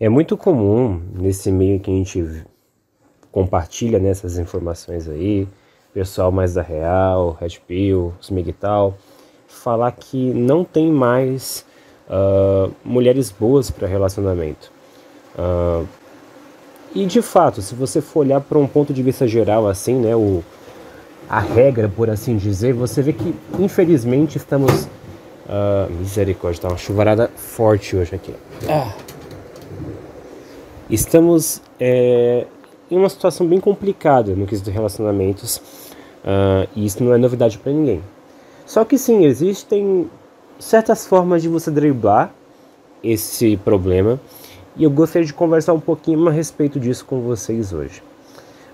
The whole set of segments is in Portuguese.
É muito comum nesse meio que a gente compartilha nessas né, informações aí, pessoal mais da Real, Red Pill, tal, falar que não tem mais uh, mulheres boas para relacionamento. Uh, e de fato, se você for olhar para um ponto de vista geral assim, né, o, a regra, por assim dizer, você vê que infelizmente estamos. Uh, misericórdia, tá uma chuvarada forte hoje aqui. Ah. Estamos é, em uma situação bem complicada no quesito relacionamentos uh, e isso não é novidade para ninguém. Só que sim, existem certas formas de você driblar esse problema e eu gostaria de conversar um pouquinho a respeito disso com vocês hoje.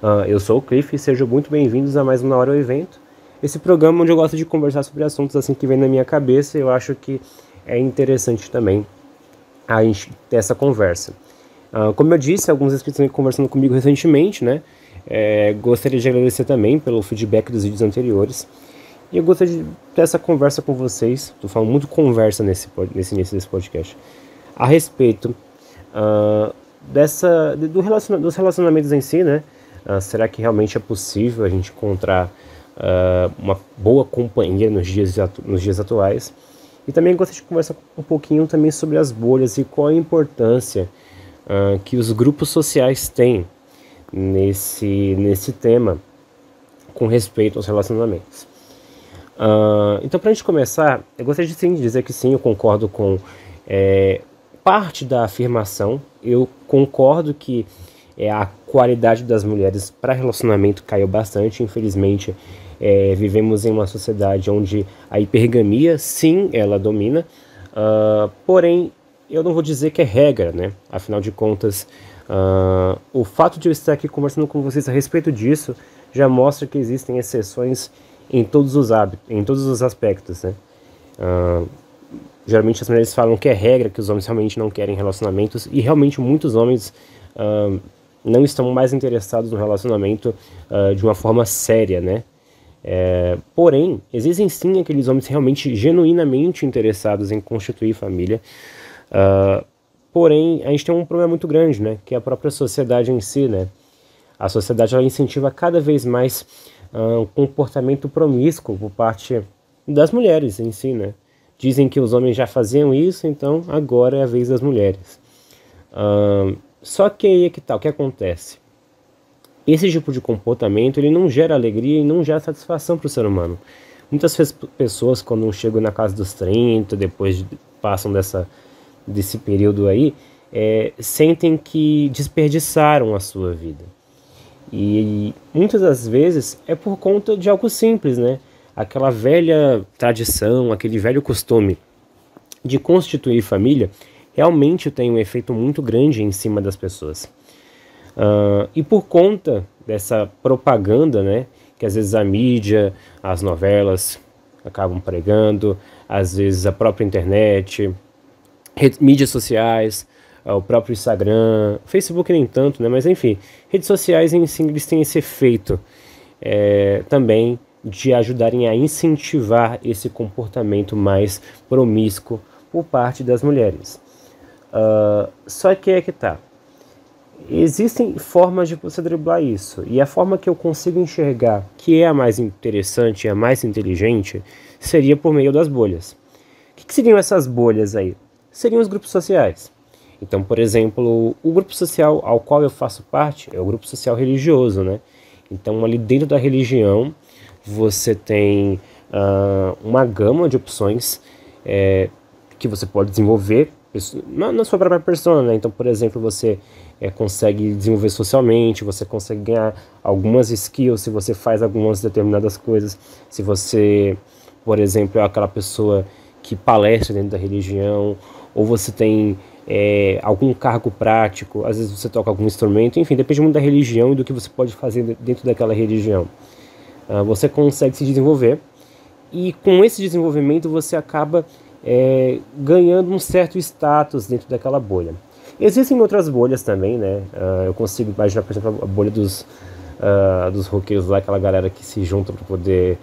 Uh, eu sou o Cliff e sejam muito bem-vindos a mais uma Hora ao Evento, esse programa onde eu gosto de conversar sobre assuntos assim que vem na minha cabeça eu acho que é interessante também a gente ter essa conversa. Uh, como eu disse, alguns inscritos estão conversando comigo recentemente, né? É, gostaria de agradecer também pelo feedback dos vídeos anteriores. E eu gostaria de ter essa conversa com vocês. Estou falando muito conversa nesse, nesse início desse podcast. A respeito uh, dessa, do relaciona dos relacionamentos em si, né? Uh, será que realmente é possível a gente encontrar uma boa companhia nos dias, nos dias atuais? E também gostaria de conversar um pouquinho também sobre as bolhas e qual a importância uh, que os grupos sociais têm nesse, nesse tema com respeito aos relacionamentos. Uh, então, para a gente começar, eu gostaria de sim, dizer que sim, eu concordo com é, parte da afirmação. Eu concordo que é, a qualidade das mulheres para relacionamento caiu bastante, infelizmente é, vivemos em uma sociedade onde a hipergamia, sim, ela domina, uh, porém, eu não vou dizer que é regra, né? Afinal de contas, uh, o fato de eu estar aqui conversando com vocês a respeito disso já mostra que existem exceções em todos os hábitos, em todos os aspectos, né? Uh, geralmente as mulheres falam que é regra, que os homens realmente não querem relacionamentos, e realmente muitos homens não estão mais interessados no relacionamento de uma forma séria, né? É, porém, existem sim aqueles homens realmente genuinamente interessados em constituir família. Uh, porém, a gente tem um problema muito grande, né? Que é a própria sociedade em si, né? A sociedade ela incentiva cada vez mais uh, um comportamento promíscuo por parte das mulheres em si, né? Dizem que os homens já faziam isso, então agora é a vez das mulheres. Uh, só que aí é que tal, tá, o que acontece? Esse tipo de comportamento ele não gera alegria e não gera satisfação para o ser humano. Muitas pessoas, quando chegam na casa dos 30, depois de, passam dessa, desse período aí, é, sentem que desperdiçaram a sua vida. E, e muitas das vezes é por conta de algo simples, né? Aquela velha tradição, aquele velho costume de constituir família realmente tem um efeito muito grande em cima das pessoas. Uh, e por conta dessa propaganda, né, que às vezes a mídia, as novelas acabam pregando, às vezes a própria internet, mídias sociais, ah, o próprio Instagram, Facebook nem tanto, né, mas enfim, redes sociais em si eles têm esse efeito é, também de ajudarem a incentivar esse comportamento mais promíscuo por parte das mulheres. Uh, só que é que tá existem formas de você driblar isso. E a forma que eu consigo enxergar que é a mais interessante, e a mais inteligente, seria por meio das bolhas. O que, que seriam essas bolhas aí? Seriam os grupos sociais. Então, por exemplo, o grupo social ao qual eu faço parte é o grupo social religioso, né? Então, ali dentro da religião, você tem uh, uma gama de opções é, que você pode desenvolver na, na sua própria persona, né? Então, por exemplo, você é, consegue desenvolver socialmente, você consegue ganhar algumas skills se você faz algumas determinadas coisas. Se você, por exemplo, é aquela pessoa que palestra dentro da religião, ou você tem é, algum cargo prático, às vezes você toca algum instrumento, enfim, depende muito da religião e do que você pode fazer dentro daquela religião. Ah, você consegue se desenvolver e com esse desenvolvimento você acaba é, ganhando um certo status dentro daquela bolha. Existem outras bolhas também, né? Uh, eu consigo imaginar, por exemplo, a bolha dos, uh, dos roqueiros lá, aquela galera que se junta para poder.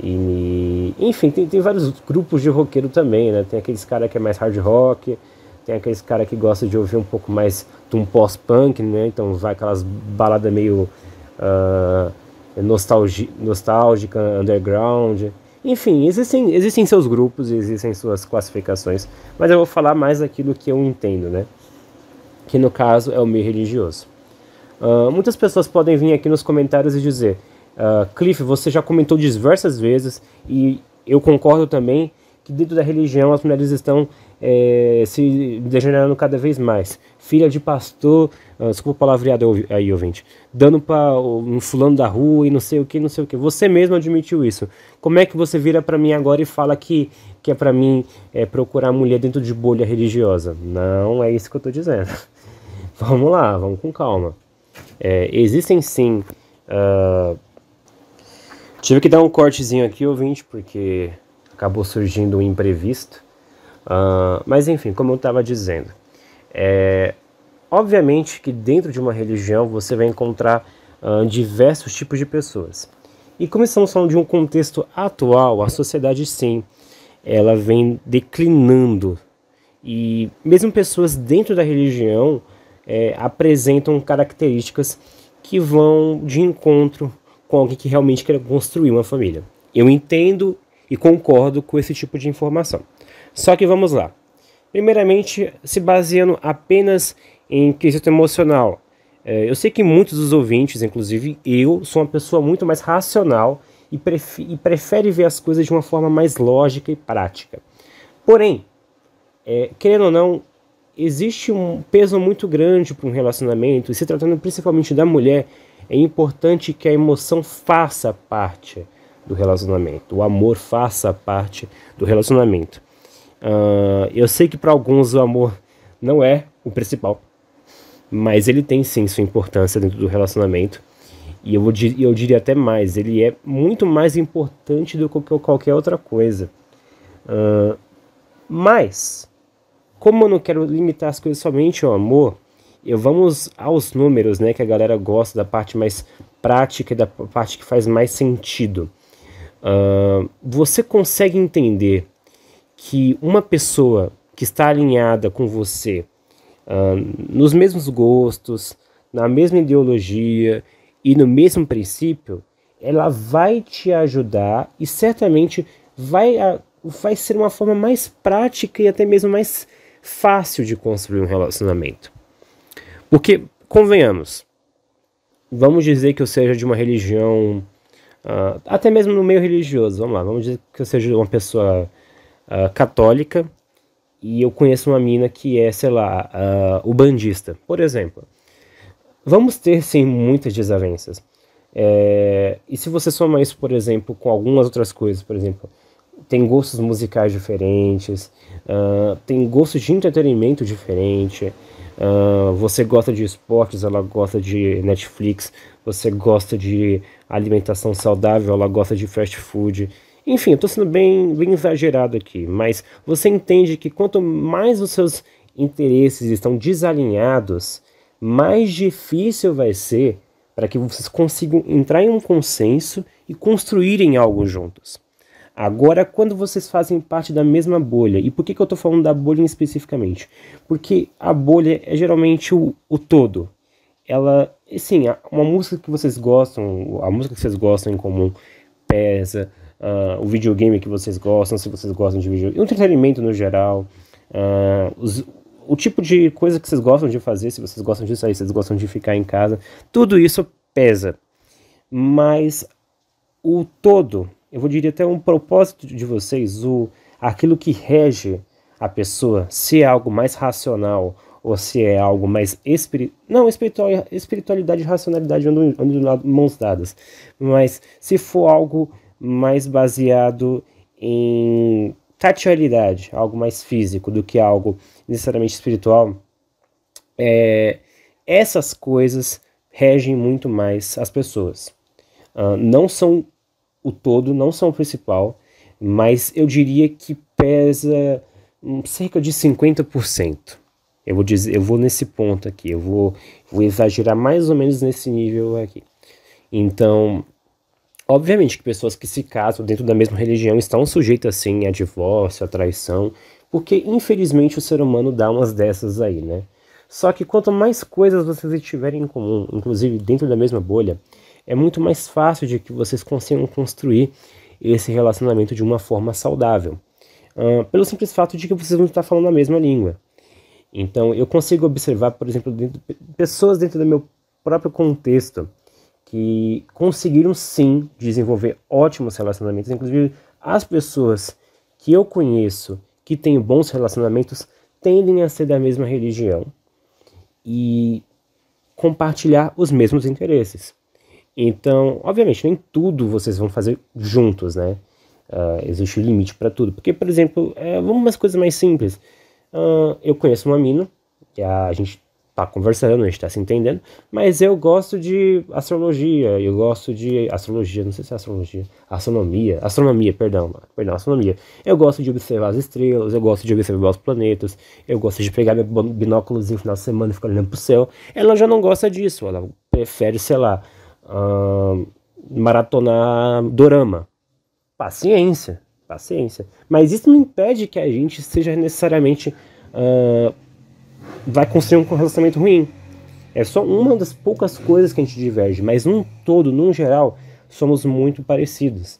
E, enfim, tem, tem vários grupos de roqueiro também, né? Tem aqueles cara que é mais hard rock, tem aqueles cara que gosta de ouvir um pouco mais de um pós-punk, né? Então vai aquelas baladas meio uh, nostálgica, underground. Enfim, existem, existem seus grupos, existem suas classificações, mas eu vou falar mais daquilo que eu entendo, né? que no caso é o meio religioso. Uh, muitas pessoas podem vir aqui nos comentários e dizer: uh, Cliff, você já comentou diversas vezes e eu concordo também que dentro da religião as mulheres estão é, se degenerando cada vez mais. Filha de pastor, uh, desculpa o palavreado aí, ouvinte, dando para um fulano da rua e não sei o que, não sei o que. Você mesmo admitiu isso. Como é que você vira para mim agora e fala que, que é para mim é, procurar mulher dentro de bolha religiosa? Não é isso que eu estou dizendo. Vamos lá, vamos com calma. É, existem sim. Uh, tive que dar um cortezinho aqui, ouvinte, porque acabou surgindo um imprevisto. Uh, mas enfim, como eu estava dizendo, é, obviamente que dentro de uma religião você vai encontrar uh, diversos tipos de pessoas. E como estamos falando de um contexto atual, a sociedade sim, ela vem declinando. E mesmo pessoas dentro da religião é, apresentam características que vão de encontro com alguém que realmente quer construir uma família. Eu entendo e concordo com esse tipo de informação. Só que vamos lá. Primeiramente, se baseando apenas em quesito emocional. É, eu sei que muitos dos ouvintes, inclusive eu, sou uma pessoa muito mais racional e, pref e prefere ver as coisas de uma forma mais lógica e prática. Porém, é, querendo ou não, existe um peso muito grande para um relacionamento, e se tratando principalmente da mulher, é importante que a emoção faça parte do relacionamento, o amor faça parte do relacionamento. Uh, eu sei que para alguns o amor não é o principal, mas ele tem sim sua importância dentro do relacionamento. E eu, vou, eu diria até mais, ele é muito mais importante do que qualquer outra coisa. Uh, mas, como eu não quero limitar as coisas somente ao amor, eu vamos aos números, né, que a galera gosta da parte mais prática e da parte que faz mais sentido. Uh, você consegue entender que uma pessoa que está alinhada com você uh, nos mesmos gostos, na mesma ideologia e no mesmo princípio, ela vai te ajudar e certamente vai, vai ser uma forma mais prática e até mesmo mais fácil de construir um relacionamento. Porque, convenhamos, vamos dizer que eu seja de uma religião, uh, até mesmo no meio religioso, vamos lá, vamos dizer que eu seja uma pessoa uh, católica e eu conheço uma mina que é, sei lá, uh, ubandista, por exemplo. Vamos ter, sim, muitas desavenças. É, e se você soma isso, por exemplo, com algumas outras coisas, por exemplo, tem gostos musicais diferentes, uh, tem gostos de entretenimento diferente. Uh, você gosta de esportes, ela gosta de Netflix. Você gosta de alimentação saudável, ela gosta de fast food. Enfim, eu tô sendo bem, bem exagerado aqui, mas você entende que quanto mais os seus interesses estão desalinhados, mais difícil vai ser para que vocês consigam entrar em um consenso e construírem algo juntos. Agora, quando vocês fazem parte da mesma bolha, e por que, que eu estou falando da bolha especificamente? Porque a bolha é geralmente o, o todo. Ela, sim, uma música que vocês gostam, a música que vocês gostam em comum pesa, uh, o videogame que vocês gostam, se vocês gostam de videogame, o entretenimento no geral, uh, os, o tipo de coisa que vocês gostam de fazer, se vocês gostam de sair, se vocês gostam de ficar em casa, tudo isso pesa. Mas o todo eu vou dizer até um propósito de vocês, o aquilo que rege a pessoa, se é algo mais racional ou se é algo mais espiritual. Não, espiritual, espiritualidade e racionalidade andam, andam mãos dadas. Mas se for algo mais baseado em tatialidade, algo mais físico do que algo necessariamente espiritual, é, essas coisas regem muito mais as pessoas. Uh, não são o todo, não são o principal, mas eu diria que pesa hum, cerca de 50%. Eu vou dizer, eu vou nesse ponto aqui, eu vou, vou exagerar mais ou menos nesse nível aqui. Então, obviamente que pessoas que se casam dentro da mesma religião estão sujeitas sim a divórcio, a traição, porque infelizmente o ser humano dá umas dessas aí, né? Só que quanto mais coisas vocês tiverem em comum, inclusive dentro da mesma bolha, é muito mais fácil de que vocês consigam construir esse relacionamento de uma forma saudável. Uh, pelo simples fato de que vocês vão estar falando a mesma língua. Então, eu consigo observar, por exemplo, dentro, pessoas dentro do meu próprio contexto que conseguiram sim desenvolver ótimos relacionamentos. Inclusive, as pessoas que eu conheço que têm bons relacionamentos tendem a ser da mesma religião e compartilhar os mesmos interesses. Então, obviamente, nem tudo vocês vão fazer juntos, né? Uh, existe limite para tudo. Porque, por exemplo, é, vamos umas coisas mais simples. Uh, eu conheço uma mina, que a gente tá conversando, a gente tá se entendendo, mas eu gosto de astrologia, eu gosto de astrologia, não sei se é astrologia, astronomia, astronomia, perdão, perdão, astronomia. Eu gosto de observar as estrelas, eu gosto de observar os planetas, eu gosto de pegar meu binóculos no final de semana e ficar olhando pro céu. Ela já não gosta disso, ela prefere, sei lá, uh, maratonar dorama. Paciência, paciência. Mas isso não impede que a gente seja necessariamente uh, vai construir um relacionamento ruim. É só uma das poucas coisas que a gente diverge, mas num todo, num geral, somos muito parecidos.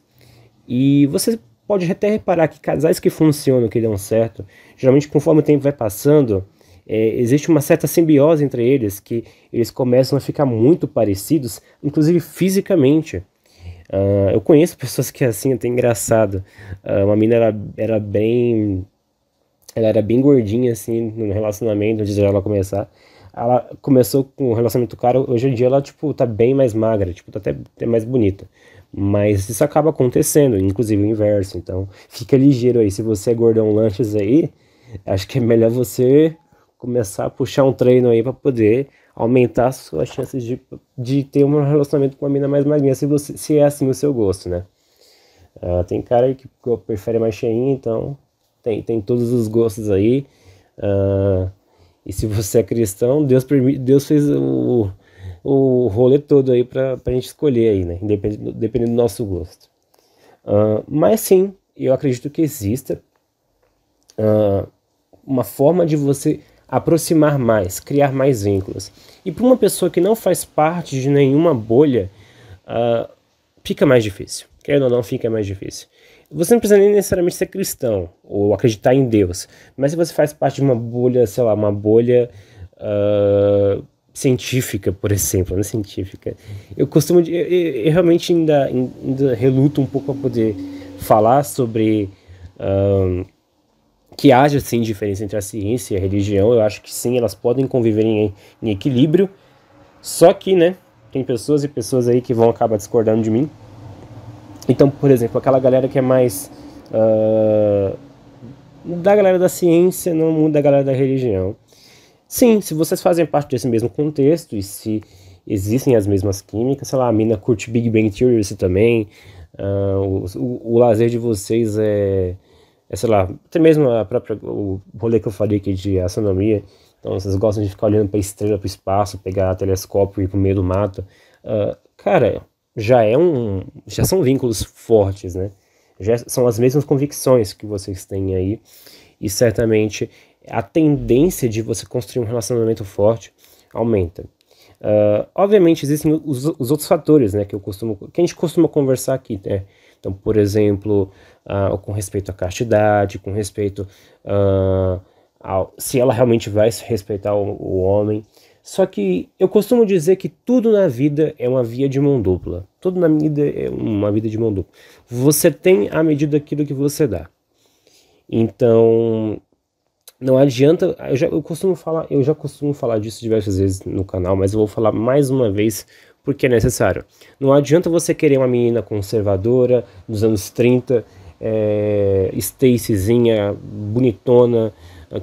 E você pode até reparar que casais que funcionam, que dão certo, geralmente conforme o tempo vai passando, é, existe uma certa simbiose entre eles, que eles começam a ficar muito parecidos, inclusive fisicamente. Uh, eu conheço pessoas que é assim, até engraçado. Uh, uma mina era, era bem. Ela era bem gordinha, assim, no relacionamento, antes de ela começar. Ela começou com um relacionamento caro, hoje em dia ela, tipo, tá bem mais magra, tipo, tá até, até mais bonita. Mas isso acaba acontecendo, inclusive o inverso. Então, fica ligeiro aí. Se você é gordão lanches aí, acho que é melhor você começar a puxar um treino aí para poder aumentar suas chances de, de ter um relacionamento com uma mina mais magrinha, se, você, se é assim o seu gosto, né? Uh, tem cara que prefere mais cheinha, então tem, tem todos os gostos aí. Uh, e se você é cristão, Deus, Deus fez o, o rolê todo aí pra, a gente escolher aí, né? Independendo, dependendo do nosso gosto. Uh, mas sim, eu acredito que exista uma forma de você aproximar mais, criar mais vínculos. E para uma pessoa que não faz parte de nenhuma bolha, uh, fica mais difícil. Querendo ou não, fica mais difícil. Você não precisa nem necessariamente ser cristão ou acreditar em Deus, mas se você faz parte de uma bolha, sei lá, uma bolha. Uh, científica, por exemplo, né? científica. Eu costumo, eu, eu, eu realmente ainda, ainda reluto um pouco para poder falar sobre uh, que haja sim diferença entre a ciência e a religião, eu acho que sim, elas podem conviver em, em equilíbrio. Só que, né, tem pessoas e pessoas aí que vão acabar discordando de mim. Então, por exemplo, aquela galera que é mais uh, da galera da ciência, não muda da galera da religião. Sim, se vocês fazem parte desse mesmo contexto e se existem as mesmas químicas, sei lá, a mina curte Big Bang Theory você também, uh, o, o, o lazer de vocês é é, sei lá, até mesmo a própria, o rolê que eu falei aqui de astronomia. Então, vocês gostam de ficar olhando para estrela, para o espaço, pegar telescópio e ir para o meio do mato. Uh, cara, já é um. Já são vínculos fortes, né? Já são as mesmas convicções que vocês têm aí. E certamente a tendência de você construir um relacionamento forte aumenta. Uh, obviamente existem os, os, outros fatores, né, que eu costumo, que a gente costuma conversar aqui, né? Então, por exemplo, uh, com respeito à castidade, com respeito uh, ao, se ela realmente vai respeitar o, o homem. Só que eu costumo dizer que tudo na vida é uma via de mão dupla. Tudo na vida é uma vida de mão dupla. Você tem à medida daquilo que você dá. Então, não adianta. Eu, já, eu costumo falar, eu já costumo falar disso diversas vezes no canal, mas eu vou falar mais uma vez porque é necessário. Não adianta você querer uma menina conservadora dos anos 30 é, Stacyzinha bonitona,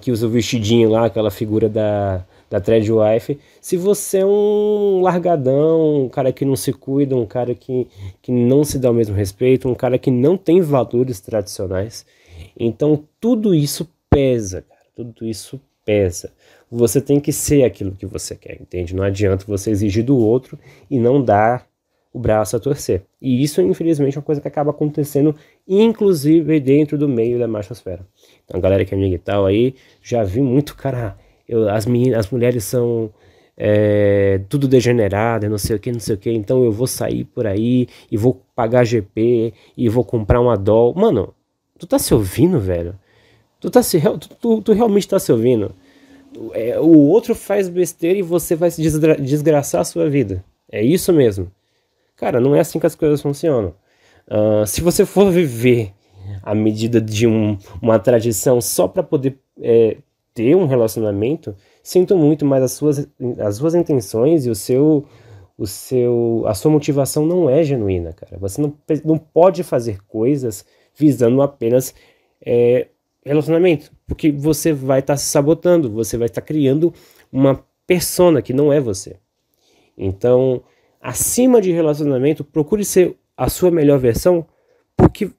que usa o vestidinho lá, aquela figura da, da Treadwife. Se você é um largadão, um cara que não se cuida, um cara que, que não se dá o mesmo respeito, um cara que não tem valores tradicionais. Então tudo isso pesa, cara. Tudo isso pesa. Você tem que ser aquilo que você quer, entende? Não adianta você exigir do outro e não dar o braço a torcer. E isso, infelizmente, é uma coisa que acaba acontecendo, inclusive dentro do meio da machosfera. Então, galera que é amiga e tal aí, já vi muito, cara, eu, as, meninas, as mulheres são é, tudo degenerado, não sei o que, não sei o que, então eu vou sair por aí e vou pagar GP e vou comprar um Adol. Mano, tu tá se ouvindo, velho? Tu, tá se, tu, tu, tu realmente tá se ouvindo? É, o outro faz besteira e você vai se desgraçar a sua vida. É isso mesmo. Cara, não é assim que as coisas funcionam. Uh, se você for viver à medida de um, uma tradição só para poder é, ter um relacionamento, sinto muito, mas as suas, as suas intenções e o seu, o seu, a sua motivação não é genuína, cara. Você não, não pode fazer coisas visando apenas é, relacionamento, porque você vai estar tá se sabotando, você vai estar tá criando uma persona que não é você. Então, acima de relacionamento, procure ser a sua melhor versão, porque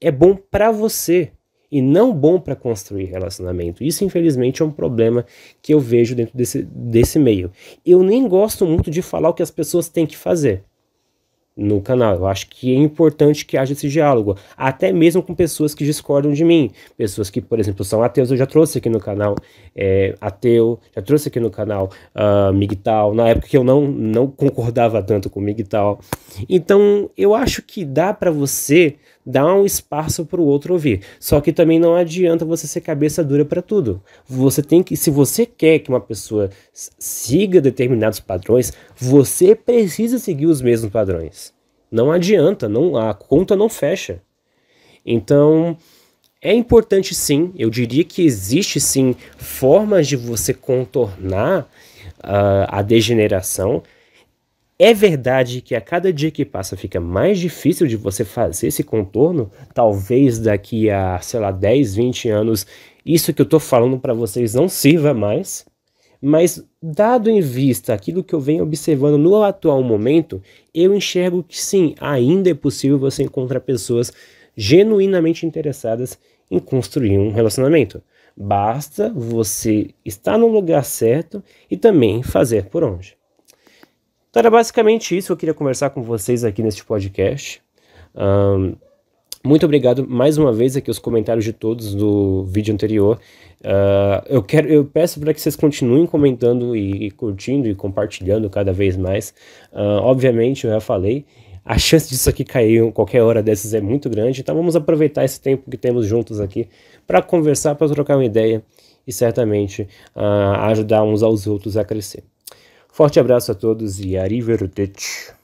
é bom para você e não bom para construir relacionamento. Isso, infelizmente, é um problema que eu vejo dentro desse, desse meio. Eu nem gosto muito de falar o que as pessoas têm que fazer no canal. Eu acho que é importante que haja esse diálogo, até mesmo com pessoas que discordam de mim, pessoas que, por exemplo, são ateus. Eu já trouxe aqui no canal é, ateu, já trouxe aqui no canal uh, ah, Migtal, na época que eu não, não concordava tanto com Migtal. Então, eu acho que dá para você Dá um espaço para o outro ouvir. Só que também não adianta você ser cabeça dura para tudo. Você tem que, se você quer que uma pessoa siga determinados padrões, você precisa seguir os mesmos padrões. Não adianta, não a conta não fecha. Então, é importante sim, eu diria que existe sim formas de você contornar uh, a degeneração, é verdade que a cada dia que passa fica mais difícil de você fazer esse contorno? Talvez daqui a, sei lá, 10, 20 anos, isso que eu estou falando para vocês não sirva mais? Mas, dado em vista aquilo que eu venho observando no atual momento, eu enxergo que sim, ainda é possível você encontrar pessoas genuinamente interessadas em construir um relacionamento. Basta você estar no lugar certo e também fazer por onde. Então era basicamente isso que eu queria conversar com vocês aqui neste podcast. Um, muito obrigado mais uma vez aqui os comentários de todos do vídeo anterior. Uh, eu quero, eu peço para que vocês continuem comentando e, e, curtindo e compartilhando cada vez mais. Uh, obviamente, eu já falei, a chance disso aqui cair em qualquer hora dessas é muito grande. Então vamos aproveitar esse tempo que temos juntos aqui para conversar, para trocar uma ideia e certamente uh, ajudar uns aos outros a crescer. Forte abraço a todos e arrivederci.